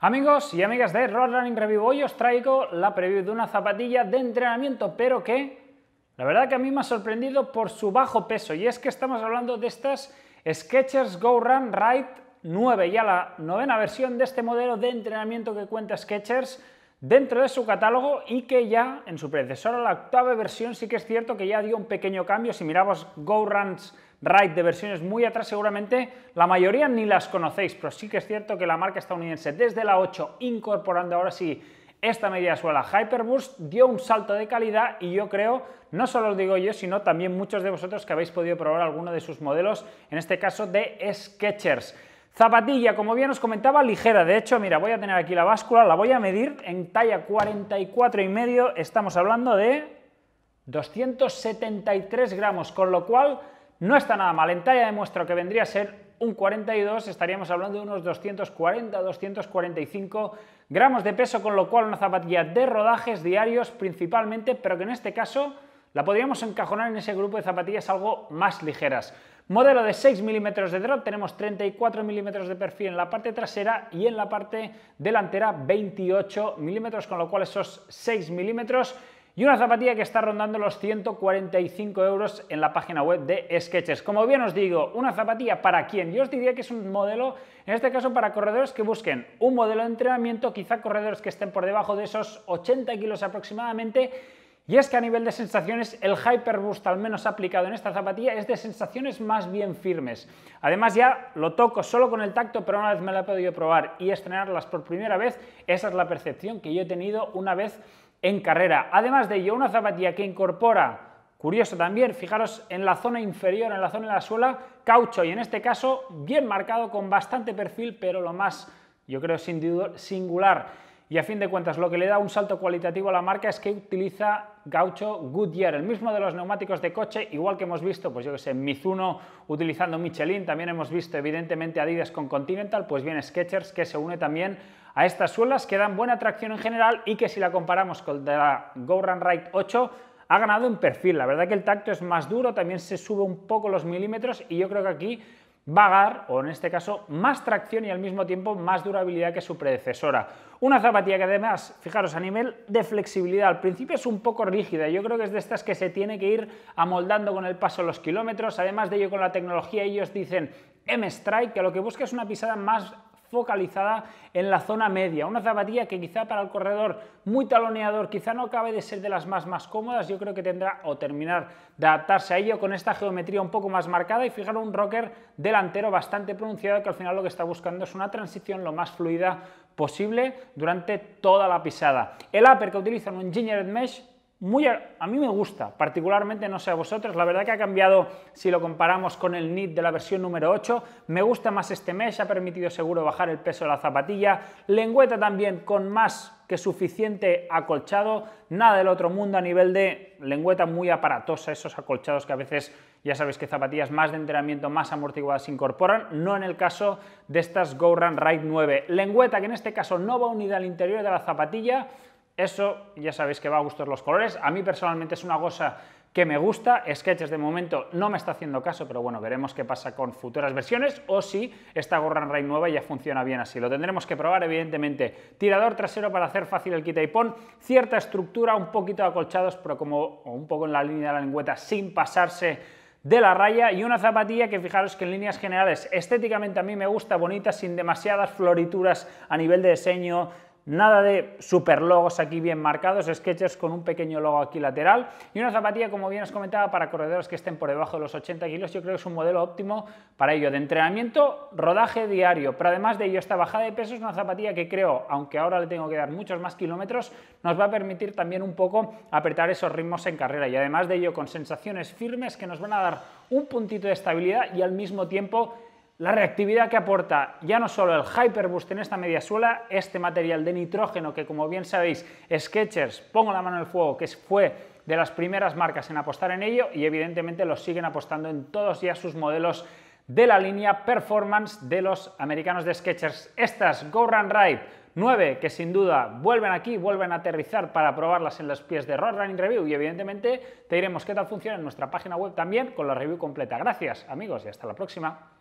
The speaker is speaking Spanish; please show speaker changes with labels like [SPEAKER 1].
[SPEAKER 1] Amigos y amigas de Road Running Review, hoy os traigo la preview de una zapatilla de entrenamiento, pero que la verdad que a mí me ha sorprendido por su bajo peso, y es que estamos hablando de estas Sketchers Go Run Ride 9, ya la novena versión de este modelo de entrenamiento que cuenta Sketchers dentro de su catálogo y que ya en su predecesora, la octava versión, sí que es cierto que ya dio un pequeño cambio. Si miramos Go Runs Ride de versiones muy atrás, seguramente la mayoría ni las conocéis, pero sí que es cierto que la marca estadounidense desde la 8, incorporando ahora sí esta media suela Hyperboost, dio un salto de calidad y yo creo, no solo os digo yo, sino también muchos de vosotros que habéis podido probar alguno de sus modelos, en este caso de Sketchers. Zapatilla, como bien os comentaba, ligera. De hecho, mira, voy a tener aquí la báscula, la voy a medir en talla 44 y medio. Estamos hablando de 273 gramos, con lo cual no está nada mal. En talla de muestra que vendría a ser un 42, estaríamos hablando de unos 240, 245 gramos de peso, con lo cual una zapatilla de rodajes diarios principalmente, pero que en este caso la podríamos encajonar en ese grupo de zapatillas algo más ligeras. Modelo de 6 milímetros de drop, tenemos 34 milímetros de perfil en la parte trasera y en la parte delantera 28 milímetros, con lo cual esos 6 milímetros y una zapatilla que está rondando los 145 euros en la página web de Sketches. Como bien os digo, una zapatilla para quién? yo os diría que es un modelo, en este caso para corredores que busquen un modelo de entrenamiento, quizá corredores que estén por debajo de esos 80 kilos aproximadamente y es que a nivel de sensaciones, el Hyperboost, al menos aplicado en esta zapatilla, es de sensaciones más bien firmes. Además ya lo toco solo con el tacto, pero una vez me la he podido probar y estrenarlas por primera vez, esa es la percepción que yo he tenido una vez en carrera. Además de ello, una zapatilla que incorpora Curioso también, fijaros en la zona inferior, en la zona de la suela, caucho y en este caso bien marcado con bastante perfil, pero lo más, yo creo, singular y a fin de cuentas lo que le da un salto cualitativo a la marca es que utiliza gaucho Goodyear, el mismo de los neumáticos de coche, igual que hemos visto, pues yo que sé, Mizuno utilizando Michelin, también hemos visto evidentemente Adidas con Continental, pues bien Sketchers que se une también a estas suelas que dan buena tracción en general y que si la comparamos con la Go Run Ride 8 ha ganado en perfil, la verdad que el tacto es más duro, también se sube un poco los milímetros y yo creo que aquí vagar o en este caso, más tracción y al mismo tiempo más durabilidad que su predecesora. Una zapatilla que además, fijaros, a nivel de flexibilidad, al principio es un poco rígida, yo creo que es de estas que se tiene que ir amoldando con el paso los kilómetros, además de ello con la tecnología ellos dicen M-Strike, que lo que busca es una pisada más focalizada en la zona media. Una zapatilla que quizá para el corredor muy taloneador quizá no acabe de ser de las más más cómodas, yo creo que tendrá o terminar de adaptarse a ello con esta geometría un poco más marcada y fijar un rocker delantero bastante pronunciado que al final lo que está buscando es una transición lo más fluida posible durante toda la pisada. El upper que utilizan un Engineered Mesh muy a, mí me gusta, particularmente, no sé a vosotros, la verdad que ha cambiado si lo comparamos con el Knit de la versión número 8, me gusta más este mesh, ha permitido seguro bajar el peso de la zapatilla, lengüeta también con más que suficiente acolchado, nada del otro mundo a nivel de lengüeta muy aparatosa, esos acolchados que a veces ya sabéis que zapatillas más de entrenamiento, más amortiguadas se incorporan, no en el caso de estas Go Run Ride 9. Lengüeta que en este caso no va unida al interior de la zapatilla, eso ya sabéis que va a gustar los colores. A mí personalmente es una cosa que me gusta. Sketches de momento no me está haciendo caso, pero bueno, veremos qué pasa con futuras versiones o si esta en Ray nueva ya funciona bien así. Lo tendremos que probar, evidentemente. Tirador trasero para hacer fácil el quita y pon, cierta estructura, un poquito acolchados, pero como un poco en la línea de la lengüeta, sin pasarse de la raya y una zapatilla que fijaros que en líneas generales estéticamente a mí me gusta, bonita, sin demasiadas florituras a nivel de diseño, nada de super logos aquí bien marcados, sketches con un pequeño logo aquí lateral y una zapatilla, como bien os comentaba, para corredores que estén por debajo de los 80 kilos, yo creo que es un modelo óptimo para ello, de entrenamiento, rodaje diario, pero además de ello, esta bajada de peso es una zapatilla que creo, aunque ahora le tengo que dar muchos más kilómetros, nos va a permitir también un poco apretar esos ritmos en carrera y además de ello con sensaciones firmes que nos van a dar un puntito de estabilidad y al mismo tiempo la reactividad que aporta ya no solo el Hyperboost en esta media suela, este material de nitrógeno que como bien sabéis, Sketchers, pongo la mano en el fuego, que fue de las primeras marcas en apostar en ello y evidentemente lo siguen apostando en todos ya sus modelos de la línea performance de los americanos de Sketchers. Estas Go Run Ride 9 que sin duda vuelven aquí, vuelven a aterrizar para probarlas en los pies de Road Running Review y evidentemente te diremos qué tal funciona en nuestra página web también con la review completa. Gracias amigos y hasta la próxima.